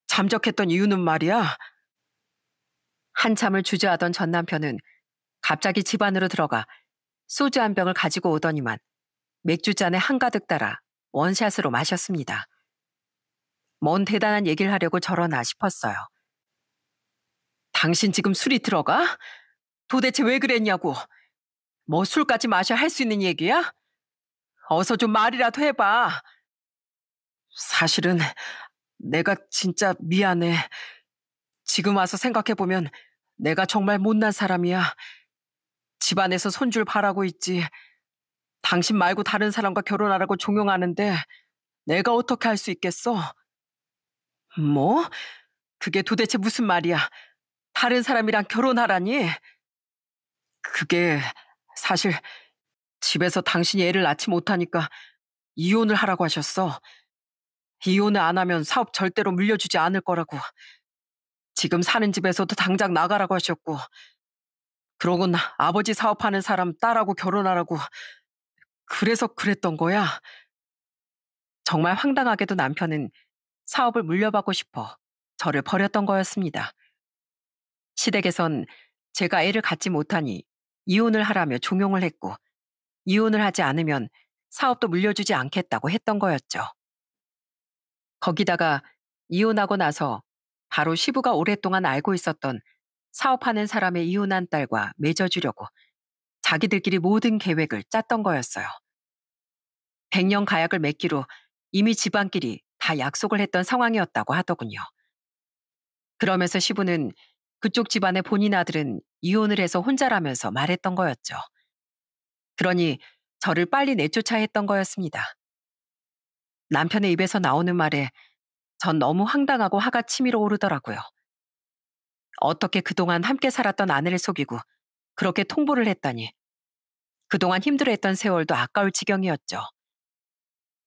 잠적했던 이유는 말이야. 한참을 주저하던 전 남편은 갑자기 집 안으로 들어가 소주 한 병을 가지고 오더니만 맥주잔에 한가득 따라 원샷으로 마셨습니다. 뭔 대단한 얘기를 하려고 저러나 싶었어요. 당신 지금 술이 들어가? 도대체 왜 그랬냐고. 뭐 술까지 마셔 할 수 있는 얘기야? 어서 좀 말이라도 해봐. 사실은 내가 진짜 미안해. 지금 와서 생각해보면 내가 정말 못난 사람이야. 집안에서 손줄 바라고 있지. 당신 말고 다른 사람과 결혼하라고 종용하는데 내가 어떻게 할 수 있겠어? 뭐? 그게 도대체 무슨 말이야? 다른 사람이랑 결혼하라니? 그게 사실 집에서 당신이 애를 낳지 못하니까 이혼을 하라고 하셨어. 이혼을 안 하면 사업 절대로 물려주지 않을 거라고. 지금 사는 집에서도 당장 나가라고 하셨고. 그러곤 고 아버지 사업하는 사람 딸하고 결혼하라고 그래서 그랬던 거야. 정말 황당하게도 남편은 사업을 물려받고 싶어 저를 버렸던 거였습니다. 시댁에선 제가 애를 갖지 못하니 이혼을 하라며 종용을 했고 이혼을 하지 않으면 사업도 물려주지 않겠다고 했던 거였죠. 거기다가 이혼하고 나서 바로 시부가 오랫동안 알고 있었던 사업하는 사람의 이혼한 딸과 맺어주려고 자기들끼리 모든 계획을 짰던 거였어요. 백년 가약을 맺기로 이미 집안끼리 다 약속을 했던 상황이었다고 하더군요. 그러면서 시부는 그쪽 집안의 본인 아들은 이혼을 해서 혼자라면서 말했던 거였죠. 그러니 저를 빨리 내쫓아 야 했던 거였습니다. 남편의 입에서 나오는 말에 전 너무 황당하고 화가 치밀어 오르더라고요. 어떻게 그동안 함께 살았던 아내를 속이고 그렇게 통보를 했다니. 그동안 힘들어했던 세월도 아까울 지경이었죠.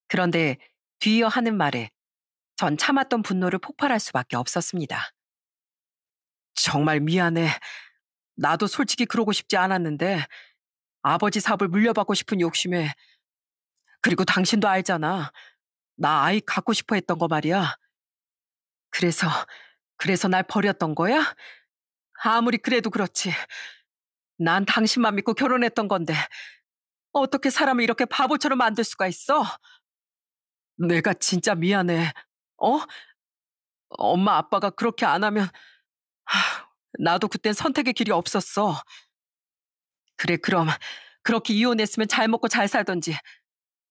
그런데 뒤이어 하는 말에 전 참았던 분노를 폭발할 수밖에 없었습니다. 정말 미안해. 나도 솔직히 그러고 싶지 않았는데 아버지 사업을 물려받고 싶은 욕심에 그리고 당신도 알잖아. 나 아이 갖고 싶어 했던 거 말이야. 그래서, 그래서 날 버렸던 거야? 아무리 그래도 그렇지. 난 당신만 믿고 결혼했던 건데 어떻게 사람을 이렇게 바보처럼 만들 수가 있어? 내가 진짜 미안해. 어? 엄마 아빠가 그렇게 안 하면 하, 나도 그땐 선택의 길이 없었어. 그래 그럼 그렇게 이혼했으면 잘 먹고 잘 살던지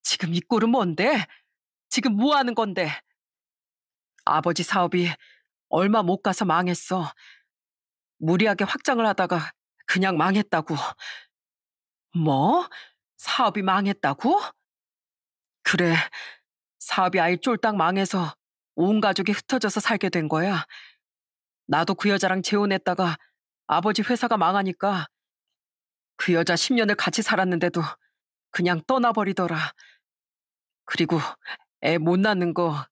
지금 이 꼴은 뭔데? 지금 뭐 하는 건데? 아버지 사업이 얼마 못 가서 망했어. 무리하게 확장을 하다가 그냥 망했다고. 뭐? 사업이 망했다고? 그래. 사업이 아예 쫄딱 망해서 온 가족이 흩어져서 살게 된 거야. 나도 그 여자랑 재혼했다가 아버지 회사가 망하니까 그 여자 10년을 같이 살았는데도 그냥 떠나버리더라. 그리고 애 못 낳는 거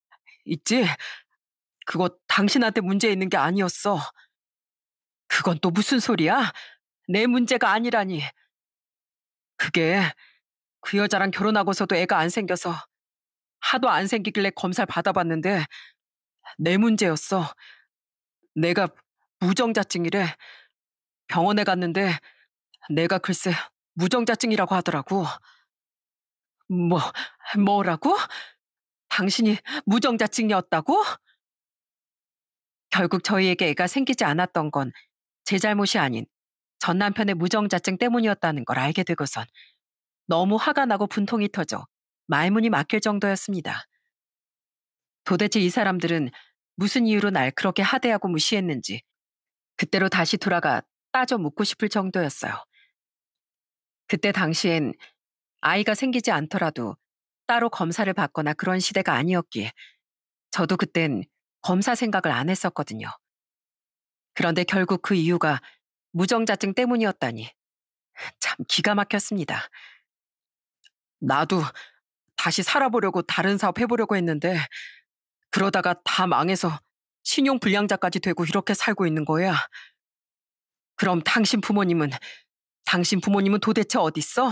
있지? 그거 당신한테 문제 있는 게 아니었어. 그건 또 무슨 소리야? 내 문제가 아니라니. 그게 그 여자랑 결혼하고서도 애가 안 생겨서 하도 안 생기길래 검사를 받아봤는데 내 문제였어. 내가 무정자증이래. 병원에 갔는데 내가 글쎄 무정자증이라고 하더라고. 뭐, 뭐라고? 당신이 무정자증이었다고? 결국 저희에게 애가 생기지 않았던 건 제 잘못이 아닌 전 남편의 무정자증 때문이었다는 걸 알게 되고선 너무 화가 나고 분통이 터져 말문이 막힐 정도였습니다. 도대체 이 사람들은 무슨 이유로 날 그렇게 하대하고 무시했는지 그때로 다시 돌아가 따져 묻고 싶을 정도였어요. 그때 당시엔 아이가 생기지 않더라도 따로 검사를 받거나 그런 시대가 아니었기에 저도 그땐 검사 생각을 안 했었거든요. 그런데 결국 그 이유가 무정자증 때문이었다니. 참 기가 막혔습니다. 나도 다시 살아보려고 다른 사업 해보려고 했는데 그러다가 다 망해서 신용불량자까지 되고 이렇게 살고 있는 거야. 그럼 당신 부모님은 당신 부모님은 도대체 어딨어?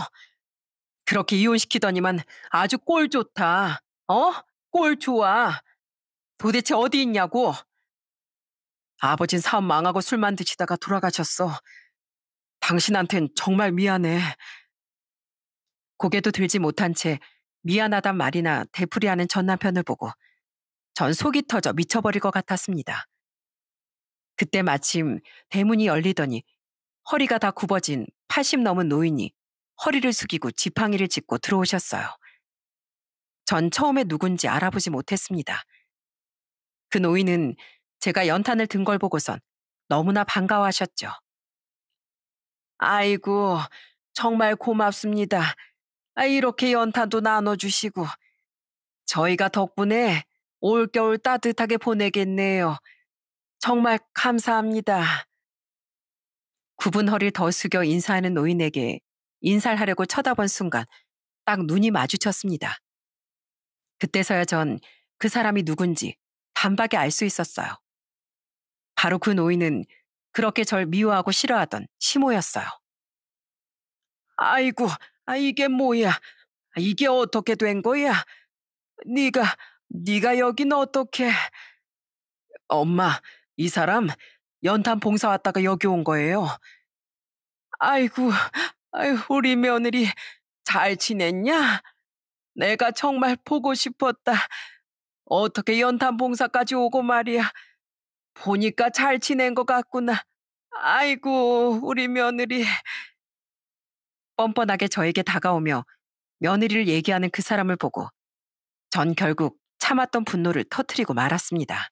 그렇게 이혼시키더니만 아주 꼴 좋다. 어? 꼴 좋아. 도대체 어디 있냐고. 아버진 사업 망하고 술만 드시다가 돌아가셨어. 당신한텐 정말 미안해. 고개도 들지 못한 채 미안하단 말이나 되풀이하는 전 남편을 보고 전 속이 터져 미쳐버릴 것 같았습니다. 그때 마침 대문이 열리더니 허리가 다 굽어진 80 넘은 노인이 허리를 숙이고 지팡이를 짚고 들어오셨어요. 전 처음에 누군지 알아보지 못했습니다. 그 노인은 제가 연탄을 든 걸 보고선 너무나 반가워하셨죠. 아이고, 정말 고맙습니다. 아, 이렇게 연탄도 나눠주시고. 저희가 덕분에 올겨울 따뜻하게 보내겠네요. 정말 감사합니다. 구분 허리를 더 숙여 인사하는 노인에게 인사를 하려고 쳐다본 순간 딱 눈이 마주쳤습니다. 그때서야 전 그 사람이 누군지 반박에 알 수 있었어요. 바로 그 노인은 그렇게 절 미워하고 싫어하던 시모였어요. 아이고, 아 이게 뭐야? 아, 이게 어떻게 된 거야? 네가 네가 여긴 어떻게? 엄마, 이 사람 연탄 봉사 왔다가 여기 온 거예요. 아이고, 아이 우리 며느리 잘 지냈냐? 내가 정말 보고 싶었다. 어떻게 연탄 봉사까지 오고 말이야. 보니까 잘 지낸 것 같구나. 아이고, 우리 며느리. 뻔뻔하게 저에게 다가오며 며느리를 얘기하는 그 사람을 보고 전 결국 참았던 분노를 터트리고 말았습니다.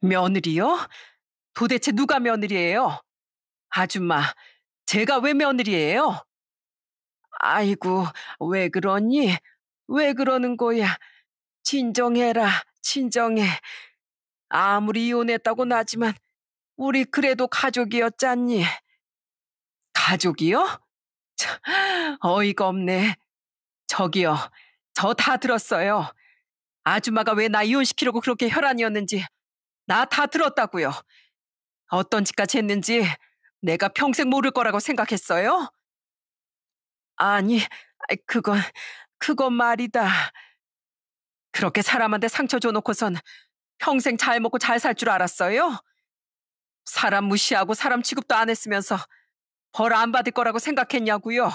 며느리요? 도대체 누가 며느리예요? 아줌마, 제가 왜 며느리예요? 아이고, 왜 그러니? 왜 그러는 거야? 진정해라, 진정해. 아무리 이혼했다고 나지만 우리 그래도 가족이었잖니. 가족이요? 참, 어이가 없네. 저기요, 저 다 들었어요. 아줌마가 왜 나 이혼시키려고 그렇게 혈안이었는지 나 다 들었다고요. 어떤 짓까지 했는지 내가 평생 모를 거라고 생각했어요? 아니, 그건, 그건 말이다. 그렇게 사람한테 상처 줘놓고선 평생 잘 먹고 잘 살 줄 알았어요? 사람 무시하고 사람 취급도 안 했으면서 벌 안 받을 거라고 생각했냐고요?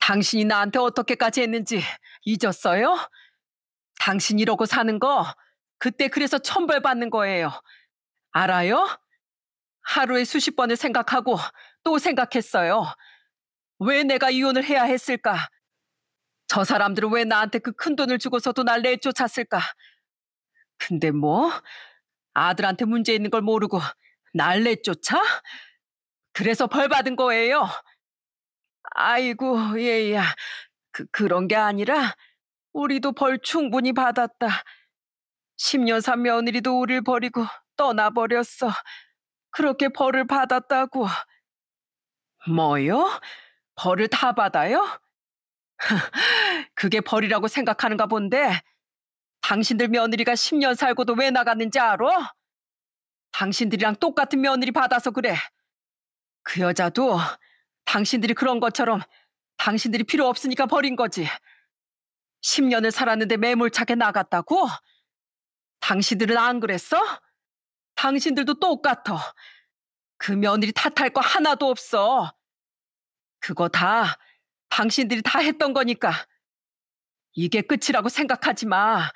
당신이 나한테 어떻게까지 했는지 잊었어요? 당신 이러고 사는 거 그때 그래서 천벌 받는 거예요. 알아요? 하루에 수십 번을 생각하고 또 생각했어요. 왜 내가 이혼을 해야 했을까? 저 사람들은 왜 나한테 그 큰 돈을 주고서도 날 내쫓았을까? 근데 뭐? 아들한테 문제 있는 걸 모르고 날 내쫓아? 그래서 벌 받은 거예요. 아이고, 얘야. 그, 그런 게 아니라 우리도 벌 충분히 받았다. 10년 산 며느리도 우릴 버리고 떠나버렸어. 그렇게 벌을 받았다고. 뭐요? 벌을 다 받아요? 그게 벌이라고 생각하는가 본데 당신들 며느리가 10년 살고도 왜 나갔는지 알아? 당신들이랑 똑같은 며느리 받아서 그래. 그 여자도 당신들이 그런 것처럼 당신들이 필요 없으니까 버린 거지. 10년을 살았는데 매몰차게 나갔다고? 당신들은 안 그랬어? 당신들도 똑같아. 그 며느리 탓할 거 하나도 없어. 그거 다 당신들이 다 했던 거니까. 이게 끝이라고 생각하지 마.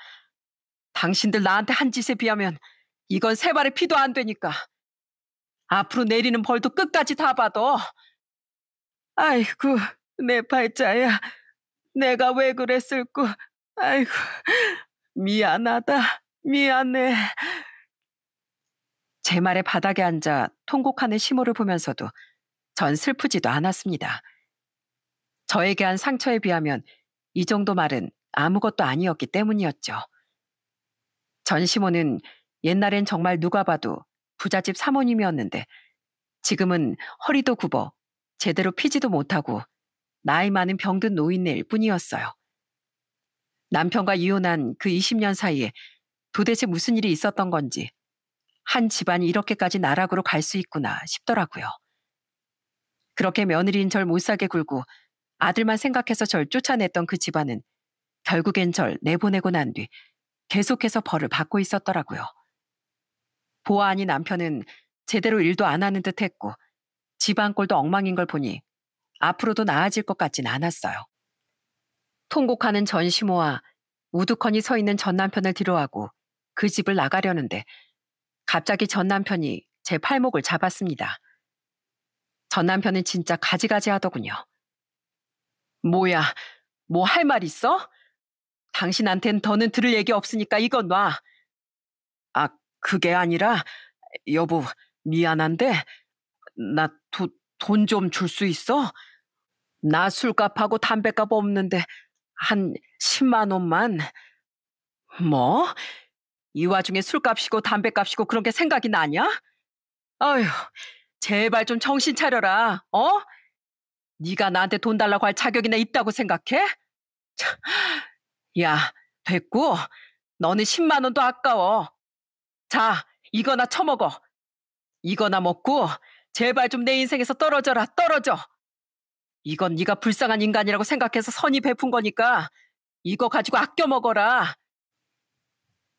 당신들 나한테 한 짓에 비하면 이건 세 발의 피도 안 되니까. 앞으로 내리는 벌도 끝까지 다 봐도. 아이고, 내 팔자야. 내가 왜 그랬을꼬. 아이고, 미안하다. 미안해. 제 말에 바닥에 앉아 통곡하는 시모를 보면서도 전 슬프지도 않았습니다. 저에게 한 상처에 비하면 이 정도 말은 아무것도 아니었기 때문이었죠. 전시모는 옛날엔 정말 누가 봐도 부잣집 사모님이었는데 지금은 허리도 굽어 제대로 피지도 못하고 나이 많은 병든 노인네일 뿐이었어요. 남편과 이혼한 그 20년 사이에 도대체 무슨 일이 있었던 건지 한 집안이 이렇게까지 나락으로 갈 수 있구나 싶더라고요. 그렇게 며느리인 절 못사게 굴고 아들만 생각해서 절 쫓아냈던 그 집안은 결국엔 절 내보내고 난뒤 계속해서 벌을 받고 있었더라고요. 보아 하니 남편은 제대로 일도 안 하는 듯 했고 집안꼴도 엉망인 걸 보니 앞으로도 나아질 것 같진 않았어요. 통곡하는 전시모와 우두커니 서 있는 전남편을 뒤로하고 그 집을 나가려는데 갑자기 전남편이 제 팔목을 잡았습니다. 전남편은 진짜 가지가지 하더군요. 뭐야, 뭐 할 말 있어? 당신한텐 더는 들을 얘기 없으니까 이건 놔. 아, 그게 아니라, 여보, 미안한데, 나 돈 좀 줄 수 있어? 나 술값하고 담배값 없는데, 한 10만 원만. 뭐? 이 와중에 술값이고 담배값이고 그런 게 생각이 나냐? 아휴, 제발 좀 정신 차려라. 어? 네가 나한테 돈 달라고 할 자격이나 있다고 생각해? 참, 야, 됐고. 너는 10만 원도 아까워. 자, 이거나 처먹어. 이거나 먹고 제발 좀 내 인생에서 떨어져라. 떨어져. 이건 네가 불쌍한 인간이라고 생각해서 선이 베푼 거니까 이거 가지고 아껴 먹어라.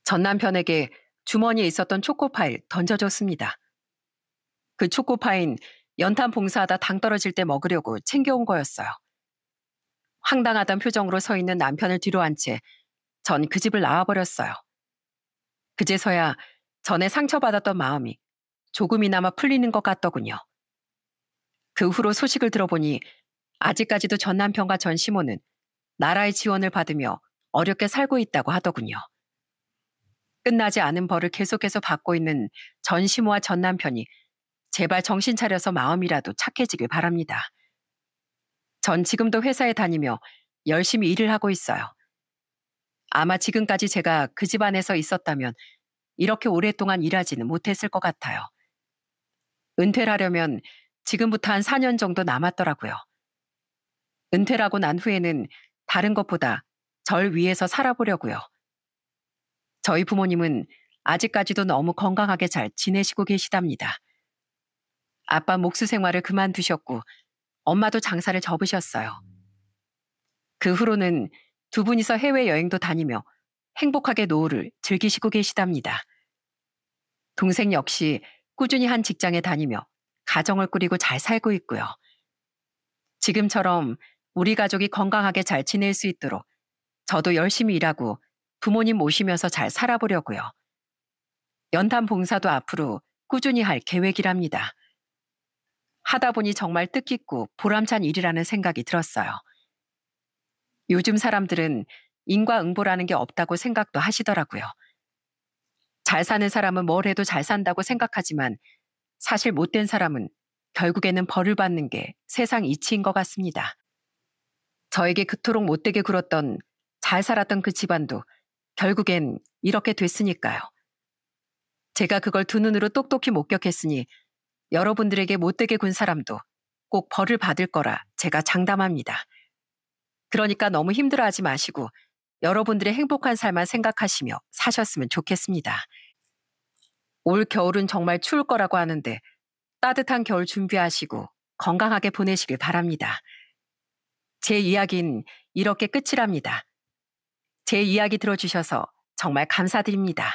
전 남편에게 주머니에 있었던 초코파일 던져줬습니다. 그 초코파인 연탄 봉사하다 당 떨어질 때 먹으려고 챙겨온 거였어요. 황당하단 표정으로 서 있는 남편을 뒤로 한채 전 그 집을 나와버렸어요. 그제서야 전에 상처받았던 마음이 조금이나마 풀리는 것 같더군요. 그 후로 소식을 들어보니 아직까지도 전 남편과 전 시모는 나라의 지원을 받으며 어렵게 살고 있다고 하더군요. 끝나지 않은 벌을 계속해서 받고 있는 전 시모와 전 남편이 제발 정신 차려서 마음이라도 착해지길 바랍니다. 전 지금도 회사에 다니며 열심히 일을 하고 있어요. 아마 지금까지 제가 그 집안에서 있었다면 이렇게 오랫동안 일하지는 못했을 것 같아요. 은퇴를 하려면 지금부터 한 4년 정도 남았더라고요. 은퇴라고난 후에는 다른 것보다 절위에서 살아보려고요. 저희 부모님은 아직까지도 너무 건강하게 잘 지내시고 계시답니다. 아빠 목수 생활을 그만두셨고 엄마도 장사를 접으셨어요. 그 후로는 두 분이서 해외여행도 다니며 행복하게 노후를 즐기시고 계시답니다. 동생 역시 꾸준히 한 직장에 다니며 가정을 꾸리고 잘 살고 있고요. 지금처럼 우리 가족이 건강하게 잘 지낼 수 있도록 저도 열심히 일하고 부모님 모시면서 잘 살아보려고요. 연탄 봉사도 앞으로 꾸준히 할 계획이랍니다. 하다 보니 정말 뜻깊고 보람찬 일이라는 생각이 들었어요. 요즘 사람들은 인과응보라는 게 없다고 생각도 하시더라고요. 잘 사는 사람은 뭘 해도 잘 산다고 생각하지만 사실 못된 사람은 결국에는 벌을 받는 게 세상 이치인 것 같습니다. 저에게 그토록 못되게 굴었던 잘 살았던 그 집안도 결국엔 이렇게 됐으니까요. 제가 그걸 두 눈으로 똑똑히 목격했으니 여러분들에게 못되게 군 사람도 꼭 벌을 받을 거라 제가 장담합니다. 그러니까 너무 힘들어하지 마시고 여러분들의 행복한 삶만 생각하시며 사셨으면 좋겠습니다. 올 겨울은 정말 추울 거라고 하는데 따뜻한 겨울 준비하시고 건강하게 보내시길 바랍니다. 제 이야기는 이렇게 끝이랍니다. 제 이야기 들어주셔서 정말 감사드립니다.